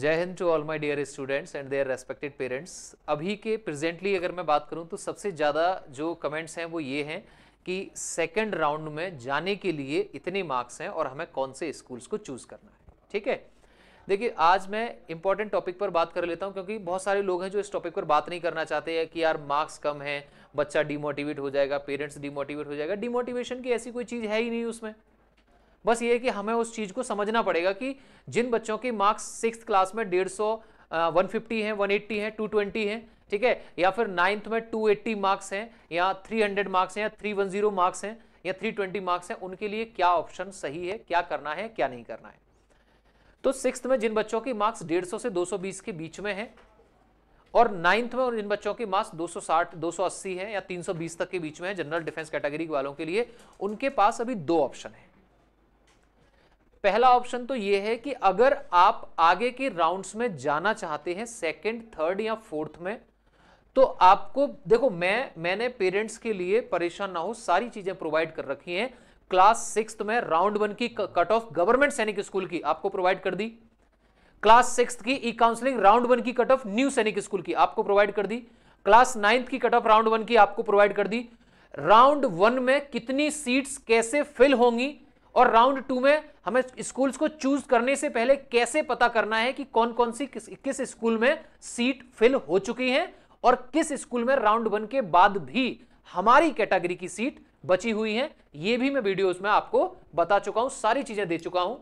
जय हिंद to all my dear students and their respected parents अभी के प्रेजेंटली अगर मैं बात करूं तो सबसे ज़्यादा जो कमेंट्स हैं वो ये हैं कि सेकंड राउंड में जाने के लिए इतने मार्क्स हैं और हमें कौन से स्कूल्स को चूज़ करना है ठीक है देखिए आज मैं इंपॉर्टेंट टॉपिक पर बात कर लेता हूं क्योंकि बहुत सारे लोग हैं जो इस टॉपिक पर बात नहीं करना चाहते हैं कि यार मार्क्स कम हैं बच्चा डिमोटिवेट हो जाएगा पेरेंट्स डिमोटिवेट हो जाएगा डिमोटिवेशन की ऐसी कोई चीज़ है ही नहीं उसमें बस ये है कि हमें उस चीज़ को समझना पड़ेगा कि जिन बच्चों की मार्क्स सिक्स क्लास में डेढ़ सौ वन फिफ्टी है वन एट्टी है टू ट्वेंटी है ठीक है या फिर नाइन्थ में टू एट्टी मार्क्स हैं या थ्री हंड्रेड मार्क्स हैं या थ्री वन जीरो मार्क्स हैं या थ्री ट्वेंटी मार्क्स हैं उनके लिए क्या ऑप्शन सही है क्या करना है क्या नहीं करना है तो सिक्स में जिन बच्चों की मार्क्स डेढ़ सौ से दो सौ बीस के बीच में है और नाइन्थ में जिन बच्चों की मार्क्स दो दो सौ साठ सौ अस्सी है या तीन सौ बीस तक के बीच में है जनरल डिफेंस कैटेगरी वालों के लिए उनके पास अभी दो ऑप्शन है पहला ऑप्शन तो ये है कि अगर आप आगे के राउंड्स में जाना चाहते हैं सेकंड थर्ड या फोर्थ में तो आपको देखो मैं मैंने पेरेंट्स के लिए परेशान ना हो सारी चीजें प्रोवाइड कर रखी हैं क्लास सिक्स में राउंड वन की कट ऑफ गवर्नमेंट सैनिक स्कूल की आपको प्रोवाइड कर दी क्लास सिक्स की ई काउंसलिंग राउंड वन की कट ऑफ न्यू सैनिक स्कूल की आपको प्रोवाइड कर दी क्लास नाइन्थ की कट ऑफ राउंड वन की आपको प्रोवाइड कर दी राउंड वन में कितनी सीट्स कैसे फिल होंगी और राउंड टू में हमें स्कूल्स को चूज करने से पहले कैसे पता करना है कि कौन कौन सी किस, किस स्कूल में सीट फिल हो चुकी है और किस स्कूल में राउंड वन के बाद भी हमारी कैटेगरी की सीट बची हुई है यह भी मैं वीडियो में आपको बता चुका हूं सारी चीजें दे चुका हूं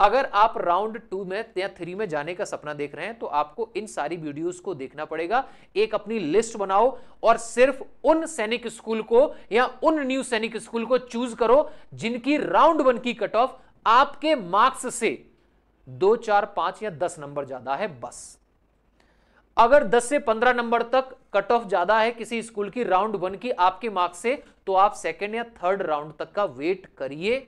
अगर आप राउंड टू में या थ्री में जाने का सपना देख रहे हैं तो आपको इन सारी वीडियोस को देखना पड़ेगा एक अपनी लिस्ट बनाओ और सिर्फ उन सैनिक स्कूल को या उन न्यू सैनिक स्कूल को चूज करो जिनकी राउंड वन की कट ऑफ आपके मार्क्स से दो चार पांच या दस नंबर ज्यादा है बस अगर 10 से 15 नंबर तक कट ऑफ ज्यादा है किसी स्कूल की राउंड वन की आपके मार्क्स से तो आप सेकेंड या थर्ड राउंड तक का वेट करिए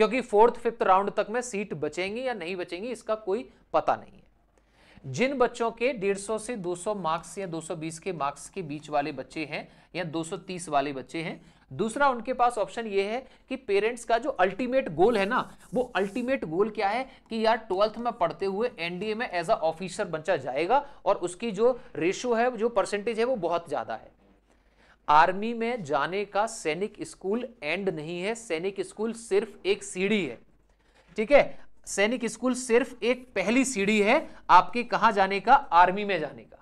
क्योंकि फोर्थ फिफ्थ राउंड तक में सीट बचेंगी या नहीं बचेंगी इसका कोई पता नहीं है जिन बच्चों के 150 से 200 मार्क्स या 220 के मार्क्स के बीच वाले बच्चे हैं या 230 वाले बच्चे हैं दूसरा उनके पास ऑप्शन ये है कि पेरेंट्स का जो अल्टीमेट गोल है ना वो अल्टीमेट गोल क्या है कि यार ट्वेल्थ में पढ़ते हुए एनडीए में एज अ ऑफिसर बचा जाएगा और उसकी जो रेशो है जो परसेंटेज है वो बहुत ज़्यादा है आर्मी में जाने का सैनिक स्कूल एंड नहीं है सैनिक स्कूल सिर्फ एक सीढ़ी है ठीक है सैनिक स्कूल सिर्फ एक पहली सीढ़ी है आपके कहा जाने का आर्मी में जाने का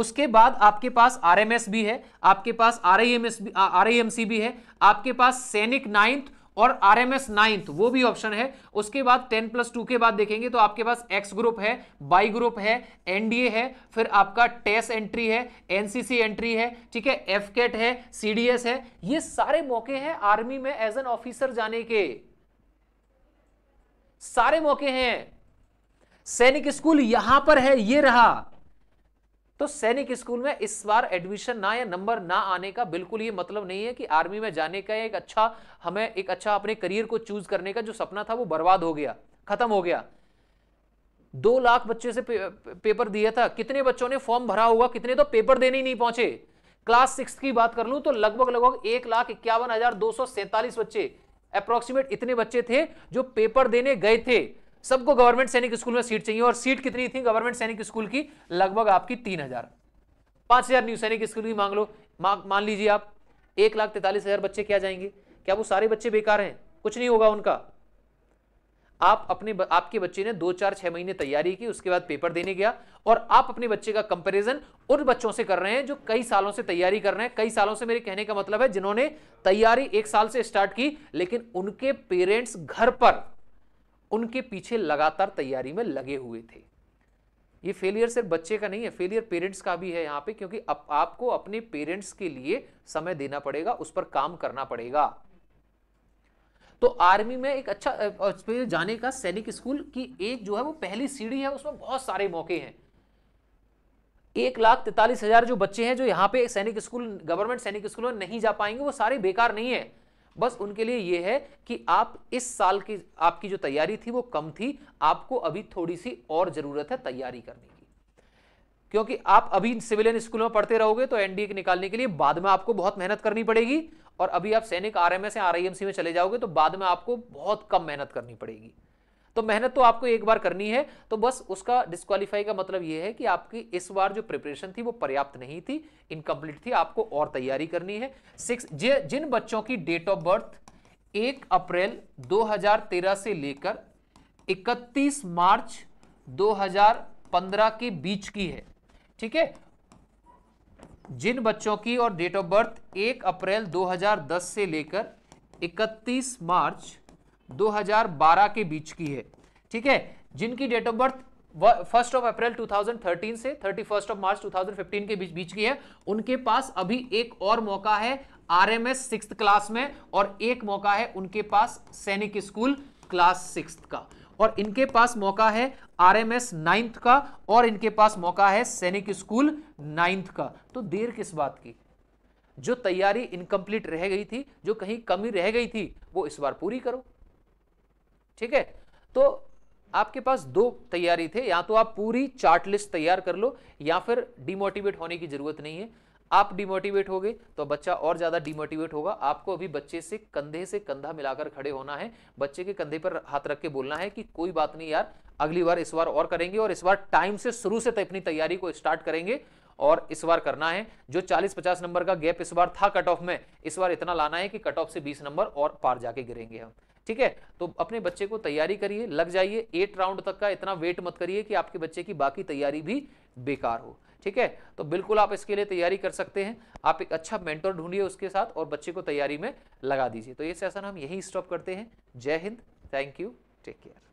उसके बाद आपके पास आरएमएस भी है आपके पास आरआईएमएस भी आरआईएमसी भी है आपके पास सैनिक नाइन्थ और आर एम एस नाइन्थ वो भी ऑप्शन है उसके बाद टेन प्लस टू के बाद देखेंगे तो आपके पास एक्स ग्रुप है बाई ग्रुप है एनडीए है फिर आपका टेस एंट्री है एनसीसी एंट्री है ठीक है एफ केट है सीडीएस है ये सारे मौके हैं आर्मी में एज एन ऑफिसर जाने के सारे मौके हैं सैनिक स्कूल यहां पर है ये रहा तो सैनिक स्कूल में इस बार एडमिशन ना या नंबर ना आने का बिल्कुल ये मतलब नहीं है कि आर्मी में जाने का एक अच्छा हमें एक अच्छा अपने करियर को चूज करने का जो सपना था वो बर्बाद हो गया खत्म हो गया दो लाख बच्चे से पे, पेपर दिया था कितने बच्चों ने फॉर्म भरा होगा कितने तो पेपर देने ही नहीं पहुंचे क्लास सिक्स की बात कर लूं तो लगभग लगभग एक लाख इक्यावन हजार दो सौ सैतालीस बच्चे अप्रोक्सीमेट इतने बच्चे थे जो पेपर देने गए थे सबको गवर्नमेंट सैनिक स्कूल में सीट चाहिए और सीट कितनी थी गवर्नमेंट सैनिक स्कूल की लगभग आपकी तीन हजार पांच हजार न्यू सैनिक स्कूल की मांग लो मान लीजिए आप एक लाख तैतालीस हजार बच्चे क्या जाएंगे क्या वो सारे बच्चे बेकार हैं कुछ नहीं होगा उनका आप अपने आपके बच्चे ने दो चार छह महीने तैयारी की उसके बाद पेपर देने गया और आप अपने बच्चे का कंपैरिजन उन बच्चों से कर रहे हैं जो कई सालों से तैयारी कर रहे हैं कई सालों से मेरे कहने का मतलब है जिन्होंने तैयारी एक साल से स्टार्ट की लेकिन उनके पेरेंट्स घर पर उनके पीछे लगातार तैयारी में लगे हुए थे ये फेलियर सिर्फ बच्चे का नहीं है फेलियर पेरेंट्स का भी है यहाँ पे क्योंकि अब आपको अपने पेरेंट्स के लिए समय देना पड़ेगा उस पर काम करना पड़ेगा तो आर्मी में एक अच्छा जाने का सैनिक स्कूल की एक जो है वो पहली सीढ़ी है उसमें बहुत सारे मौके हैं एक लाख तैतालीस हजार जो बच्चे हैं जो यहाँ पे सैनिक स्कूल गवर्नमेंट सैनिक स्कूल में नहीं जा पाएंगे वो सारे बेकार नहीं है बस उनके लिए ये है कि आप इस साल की आपकी जो तैयारी थी वो कम थी आपको अभी थोड़ी सी और ज़रूरत है तैयारी करने की क्योंकि आप अभी सिविलियन स्कूल में पढ़ते रहोगे तो एनडीए के निकालने के लिए बाद में आपको बहुत मेहनत करनी पड़ेगी और अभी आप सैनिक आरएमएस या आरआईएमसी में चले जाओगे तो बाद में आपको बहुत कम मेहनत करनी पड़ेगी तो मेहनत तो आपको एक बार करनी है तो बस उसका डिस्कालीफाई का मतलब यह है कि आपकी इस बार जो प्रिपरेशन थी वो पर्याप्त नहीं थी इनकम्प्लीट थी आपको और तैयारी करनी है सिक्स जिन बच्चों की डेट ऑफ बर्थ एक अप्रैल 2013 से लेकर 31 मार्च 2015 के बीच की है ठीक है जिन बच्चों की और डेट ऑफ बर्थ एक अप्रैल 2010 से लेकर 31 मार्च 2012 के बीच की है ठीक है जिनकी date of birth first of April 2013 से थर्टी फर्स्ट ऑफ मार्च 2015 के बीच बीच की है उनके पास अभी एक और मौका है R M S six class में और एक मौका है उनके पास सैनिक स्कूल क्लास सिक्स का और इनके पास मौका है आर एम एस नाइन्थ का और इनके पास मौका है सैनिक स्कूल नाइन्थ का तो देर किस बात की जो तैयारी इनकम्प्लीट रह गई थी जो कहीं कमी रह गई थी वो इस बार पूरी करो ठीक है तो आपके पास दो तैयारी थे या तो आप पूरी चार्ट लिस्ट तैयार कर लो या फिर डिमोटिवेट होने की जरूरत नहीं है आप डिमोटिवेट हो गए तो बच्चा और ज़्यादा डिमोटिवेट होगा आपको अभी बच्चे से कंधे से कंधा मिलाकर खड़े होना है बच्चे के कंधे पर हाथ रख के बोलना है कि कोई बात नहीं यार अगली बार इस बार और करेंगे और इस बार टाइम से शुरू से अपनी तैयारी को स्टार्ट करेंगे और इस बार करना है जो 40-50 नंबर का गैप इस बार था कट ऑफ में इस बार इतना लाना है कि कट ऑफ से 20 नंबर और पार जाके गिरेंगे हम ठीक है तो अपने बच्चे को तैयारी करिए लग जाइए एट राउंड तक का इतना वेट मत करिए कि आपके बच्चे की बाकी तैयारी भी बेकार हो ठीक है तो बिल्कुल आप इसके लिए तैयारी कर सकते हैं आप एक अच्छा मेंटर ढूंढिए उसके साथ और बच्चे को तैयारी में लगा दीजिए तो ये सेशन हम यही स्टॉप करते हैं जय हिंद थैंक यू टेक केयर